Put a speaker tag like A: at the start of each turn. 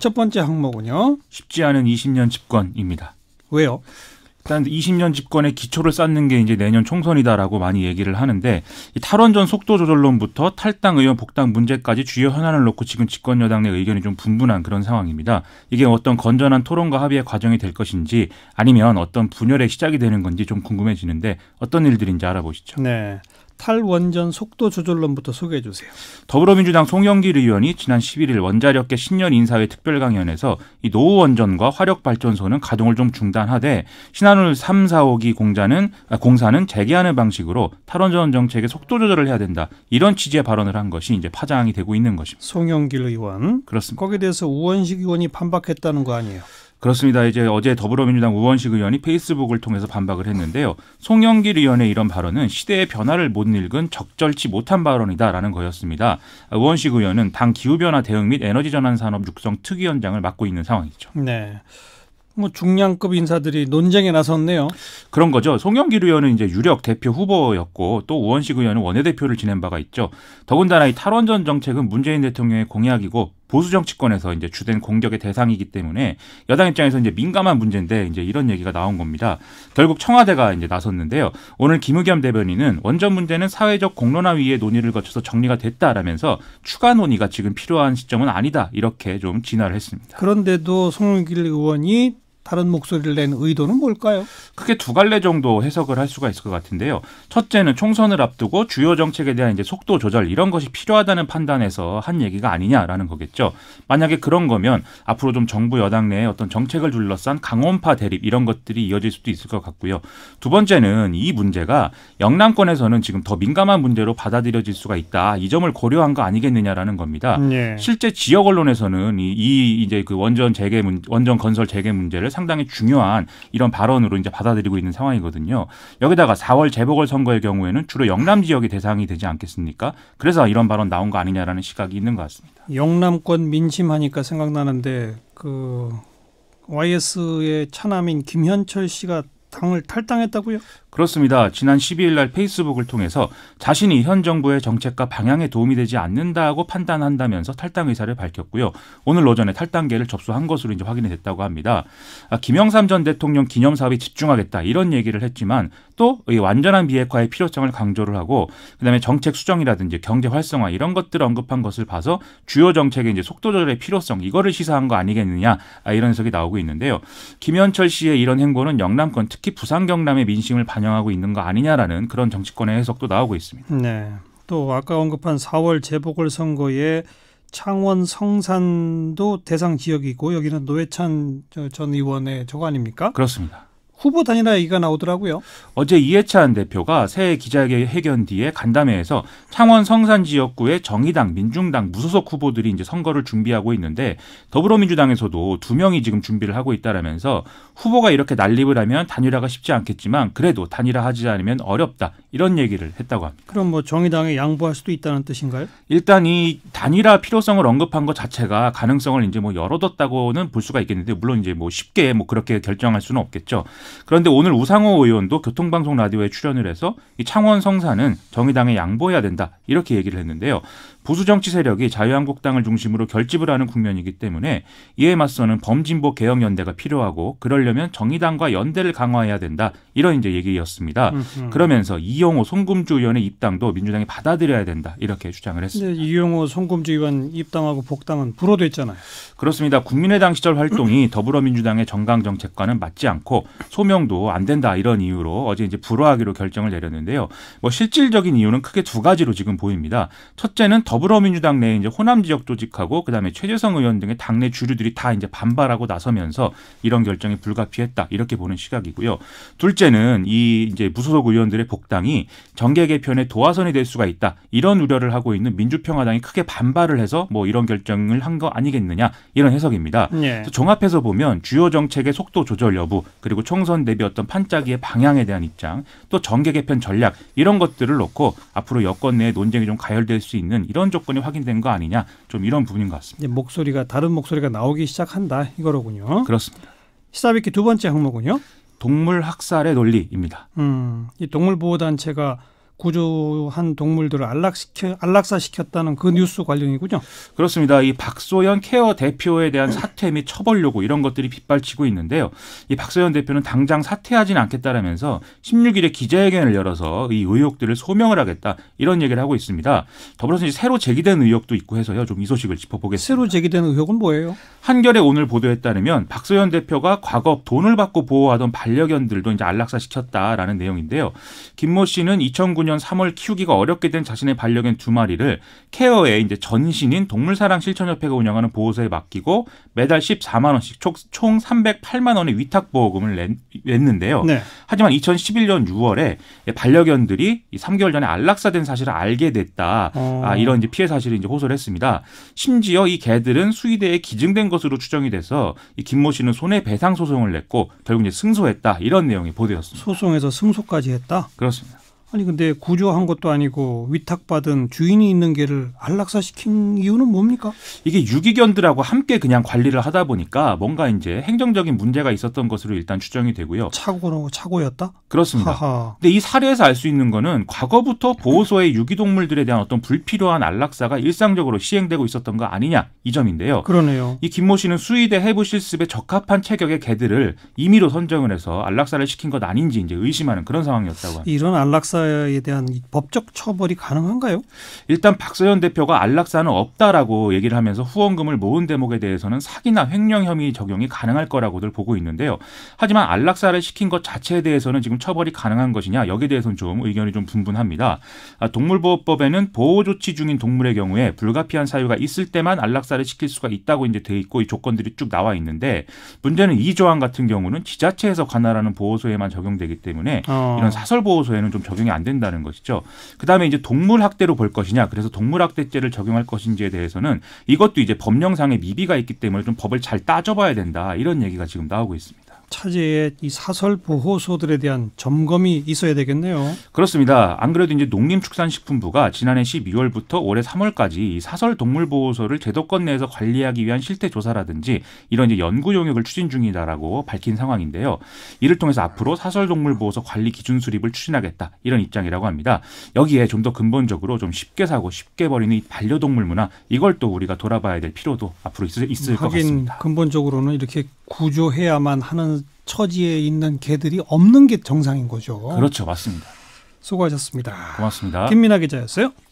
A: 첫 번째 항목은요. 쉽지 않은 20년 집권입니다. 왜요? 일단 20년 집권의 기초를 쌓는 게 이제 내년 총선이다라고 많이 얘기를 하는데 이 탈원전 속도 조절론부터 탈당 의원 복당 문제까지 주요 현안을 놓고 지금 집권 여당 의 의견이 좀 분분한 그런 상황입니다. 이게 어떤 건전한 토론과 합의의 과정이 될 것인지 아니면 어떤 분열의 시작이 되는 건지 좀 궁금해지는데 어떤 일들인지 알아보시죠.
B: 네. 탈원전 속도
A: 조절론부터 소개해 주세요. 더불어민주당 송영길 의원이 지난 11일 원자력계 신년 인사회 특별 강연에서 이 노후 원전과 화력 발전소는 가동을 좀 중단하되 신한울 3, 4, 5기 공자는 아, 공사는 재개하는 방식으로 탈원전 정책의 속도 조절을 해야 된다. 이런 취지의 발언을 한 것이 이제 파장이 되고 있는 것입니다.
B: 송영길 의원 그렇습니다. 거기에 대해서 우원식 의원이 반박했다는 거 아니에요?
A: 그렇습니다. 이제 어제 더불어민주당 우원식 의원이 페이스북을 통해서 반박을 했는데요. 송영길 의원의 이런 발언은 시대의 변화를 못 읽은 적절치 못한 발언이다라는 거였습니다. 우원식 의원은 당 기후변화 대응 및 에너지 전환 산업 육성 특위원장을 맡고 있는 상황이죠.
B: 네. 뭐 중량급 인사들이 논쟁에 나섰네요.
A: 그런 거죠. 송영길 의원은 이제 유력 대표 후보였고 또 우원식 의원은 원내대표를 지낸 바가 있죠. 더군다나 이 탈원전 정책은 문재인 대통령의 공약이고 보수 정치권에서 이제 주된 공격의 대상이기 때문에 여당 입장에서 이제 민감한 문제인데 이제 이런 얘기가 나온 겁니다. 결국 청와대가 이제 나섰는데요. 오늘 김우겸 대변인은 원전 문제는 사회적 공론화위에 논의를 거쳐서 정리가 됐다라면서 추가 논의가 지금 필요한 시점은 아니다 이렇게 좀 진화를 했습니다.
B: 그런데도 송영길 의원이 다른 목소리를 낸 의도는 뭘까요?
A: 크게 두 갈래 정도 해석을 할 수가 있을 것 같은데요. 첫째는 총선을 앞두고 주요 정책에 대한 이제 속도 조절 이런 것이 필요하다는 판단에서 한 얘기가 아니냐라는 거겠죠. 만약에 그런 거면 앞으로 좀 정부 여당 내에 어떤 정책을 둘러싼 강원파 대립 이런 것들이 이어질 수도 있을 것 같고요. 두 번째는 이 문제가 영남권에서는 지금 더 민감한 문제로 받아들여질 수가 있다. 이 점을 고려한 거 아니겠느냐라는 겁니다. 네. 실제 지역 언론에서는 이, 이 이제 그 원전 재개 문, 원전 건설 재개 문제를 상당히 중요한 이런 발언으로 이제 받아들이고 있는 상황이거든요. 여기다가 4월 재보궐 선거의 경우에는 주로 영남 지역이 대상이 되지 않겠습니까? 그래서 이런 발언 나온 거 아니냐라는 시각이 있는 것 같습니다.
B: 영남권 민심하니까 생각나는데 그 YS의 차남인 김현철 씨가 당을
A: 탈당했다고요? 그렇습니다. 지난 12일 날 페이스북을 통해서 자신이 현 정부의 정책과 방향에 도움이 되지 않는다고 판단한다면서 탈당 의사를 밝혔고요. 오늘 오전에 탈당계를 접수한 것으로 이제 확인이 됐다고 합니다. 아, 김영삼 전 대통령 기념사업에 집중하겠다 이런 얘기를 했지만 또 완전한 비핵화의 필요성을 강조를 하고 그다음에 정책 수정이라든지 경제 활성화 이런 것들을 언급한 것을 봐서 주요 정책의 이제 속도 조절의 필요성 이거를 시사한 거 아니겠느냐 아, 이런 해석이 나오고 있는데요. 김현철 씨의 이런 행보는 영남권 특히 부산 경남의 민심을 반영하고 있는 거 아니냐라는 그런 정치권의 해석도 나오고 있습니다.
B: 네. 또 아까 언급한 4월 재보궐 선거에 창원 성산도 대상 지역이고 여기는 노회찬 전 의원의 저거 아닙니까?
A: 그렇습니다. 후보 단일화 얘기가 나오더라고요. 어제 이해찬 대표가 새 기자회견 뒤에 간담회에서 창원 성산 지역구의 정의당, 민중당 무소속 후보들이 이제 선거를 준비하고 있는데 더불어민주당에서도 두 명이 지금 준비를 하고 있다라면서 후보가 이렇게 난립을 하면 단일화가 쉽지 않겠지만 그래도 단일화하지 않으면 어렵다 이런 얘기를 했다고 합니다.
B: 그럼 뭐 정의당에 양보할 수도 있다는 뜻인가요?
A: 일단 이 단일화 필요성을 언급한 것 자체가 가능성을 이제 뭐 열어뒀다고는 볼 수가 있겠는데 물론 이제 뭐 쉽게 뭐 그렇게 결정할 수는 없겠죠. 그런데 오늘 우상호 의원도 교통방송 라디오에 출연을 해서 이 창원 성사는 정의당에 양보해야 된다 이렇게 얘기를 했는데요. 보수 정치 세력이 자유한국당을 중심으로 결집을 하는 국면이기 때문에 이에 맞서는 범진보 개혁 연대가 필요하고 그러려면 정의당과 연대를 강화해야 된다 이런 이제 얘기였습니다. 음흠. 그러면서 이용호 송금주 의원의 입당도 민주당이 받아들여야 된다 이렇게 주장을 했습니다.
B: 네, 이용호 송금주 의원 입당하고 복당은 불호됐잖아요.
A: 그렇습니다. 국민의당 시절 활동이 더불어민주당의 정강 정책과는 맞지 않고 소명도 안 된다 이런 이유로 어제 이제 불허하기로 결정을 내렸는데요. 뭐 실질적인 이유는 크게 두 가지로 지금 보입니다. 첫째는 더불어민주당 내 이제 호남 지역 조직하고 그다음에 최재성 의원 등의 당내 주류들이 다 이제 반발하고 나서면서 이런 결정이 불가피했다 이렇게 보는 시각이고요. 둘째는 이 이제 무소속 의원들의 복당이 정계 개편의 도화선이 될 수가 있다 이런 우려를 하고 있는 민주평화당이 크게 반발을 해서 뭐 이런 결정을 한 거 아니겠느냐 이런 해석입니다. 예. 종합해서 보면 주요 정책의 속도 조절 여부 그리고 총선 총선 대비 어떤 판짜기의 방향에 대한 입장, 또 정계 개편 전략 이런 것들을 놓고 앞으로 여권 내 논쟁이 좀 가열될 수 있는 이런 조건이 확인된 거 아니냐, 좀 이런 부분인 것 같습니다.
B: 목소리가 다른 목소리가 나오기 시작한다 이거로군요. 그렇습니다. 시사비키 두 번째 항목은요? 동물 학살의
A: 논리입니다. 음,
B: 이 동물 보호 단체가 구조한 동물들을 안락시켜 안락사시켰다는 그 뉴스 관련이군요.
A: 그렇습니다. 이 박소연 케어 대표에 대한 사퇴 및 처벌 요구 이런 것들이 빗발치고 있는데요. 이 박소연 대표는 당장 사퇴하진 않겠다라면서 16일에 기자회견을 열어서 이 의혹들을 소명을 하겠다 이런 얘기를 하고 있습니다. 더불어서 이제 새로 제기된 의혹도 있고 해서요. 좀 이 소식을 짚어보겠습니다. 새로 제기된 의혹은 뭐예요? 한겨레 오늘 보도에 따르면 박소연 대표가 과거 돈을 받고 보호하던 반려견들도 이제 안락사시켰다라는 내용인데요. 김모 씨는 2009년 2015년 3월 키우기가 어렵게 된 자신의 반려견 두 마리를 케어의 이제 전신인 동물사랑 실천협회가 운영하는 보호소에 맡기고 매달 14만 원씩 총, 총 308만 원의 위탁 보호금을 낸, 냈는데요. 네. 하지만 2011년 6월에 반려견들이 3개월 전에 안락사된 사실을 알게 됐다. 어. 아, 이런 이제 피해 사실을 이제 호소를 했습니다. 심지어 이 개들은 수의대에 기증된 것으로 추정이 돼서 김모 씨는 손해배상 소송을 냈고 결국 이제 승소했다. 이런 내용이 보도였습니다.
B: 소송에서 승소까지 했다. 그렇습니다. 아니 근데 구조한 것도 아니고 위탁받은
A: 주인이 있는 개를
B: 안락사시킨 이유는 뭡니까?
A: 이게 유기견들하고 함께 그냥 관리를 하다 보니까 뭔가 이제 행정적인 문제가 있었던 것으로 일단 추정이 되고요. 착오로
B: 착오였다? 그렇습니다. 하하.
A: 근데 이 사례에서 알 수 있는 거는 과거부터 보호소의 유기동물들에 대한 어떤 불필요한 안락사가 일상적으로 시행되고 있었던 거 아니냐 이 점인데요. 그러네요. 이 김모 씨는 수의대 해부 실습에 적합한 체격의 개들을 임의로 선정을 해서 안락사를 시킨 것 아닌지 이제 의심하는 그런 상황이었다고 합니다.
B: 이런 안락사 안락사에 대한 법적 처벌이 가능한가요?
A: 일단 박서현 대표가 안락사는 없다라고 얘기를 하면서 후원금을 모은 대목에 대해서는 사기나 횡령 혐의 적용이 가능할 거라고들 보고 있는데요. 하지만 안락사를 시킨 것 자체에 대해서는 지금 처벌이 가능한 것이냐 여기에 대해서는 좀 의견이 좀 분분합니다. 아, 동물보호법에는 보호 조치 중인 동물의 경우에 불가피한 사유가 있을 때만 안락사를 시킬 수가 있다고 이제 돼 있고 이 조건들이 쭉 나와 있는데 문제는 이 조항 같은 경우는 지자체에서 관할하는 보호소에만 적용되기 때문에 어. 이런 사설 보호소에는 좀 적용이 적용이 안 된다는 것이죠. 그다음에 이제 동물 학대로 볼 것이냐, 그래서 동물 학대죄를 적용할 것인지에 대해서는 이것도 이제 법령상의 미비가 있기 때문에 좀 법을 잘 따져봐야 된다 이런 얘기가 지금 나오고 있습니다.
B: 차제에이 사설 보호소들에 대한 점검이 있어야 되겠네요.
A: 그렇습니다. 안 그래도 이제 농림축산식품부가 지난해 12월부터 올해 3월까지 이 사설 동물 보호소를 제도권 내에서 관리하기 위한 실태 조사라든지 이런 이제 연구 용역을 추진 중이다라고 밝힌 상황인데요. 이를 통해서 앞으로 사설 동물 보호소 관리 기준 수립을 추진하겠다 이런 입장이라고 합니다. 여기에 좀 더 근본적으로 좀 쉽게 사고 쉽게 버리는 이 반려동물 문화 이걸 또 우리가 돌아봐야 될 필요도 앞으로 있을, 있을 것 같습니다.
B: 근본적으로는 이렇게 구조해야만 하는 처지에 있는 개들이 없는 게 정상인 거죠. 그렇죠. 맞습니다. 수고하셨습니다.
A: 고맙습니다. 김민아
B: 기자였어요.